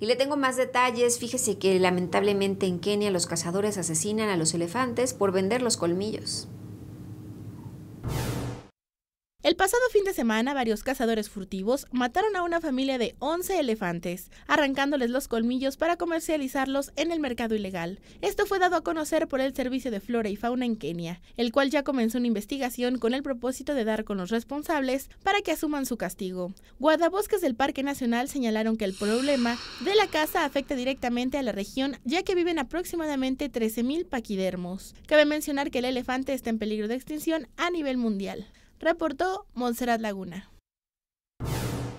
Y le tengo más detalles. Fíjese que lamentablemente en Kenia los cazadores asesinan a los elefantes por vender los colmillos. El pasado fin de semana, varios cazadores furtivos mataron a una familia de 11 elefantes, arrancándoles los colmillos para comercializarlos en el mercado ilegal. Esto fue dado a conocer por el Servicio de Flora y Fauna en Kenia, el cual ya comenzó una investigación con el propósito de dar con los responsables para que asuman su castigo. Guardabosques del Parque Nacional señalaron que el problema de la caza afecta directamente a la región, ya que viven aproximadamente 13.000 paquidermos. Cabe mencionar que el elefante está en peligro de extinción a nivel mundial. Reportó Montserrat Laguna.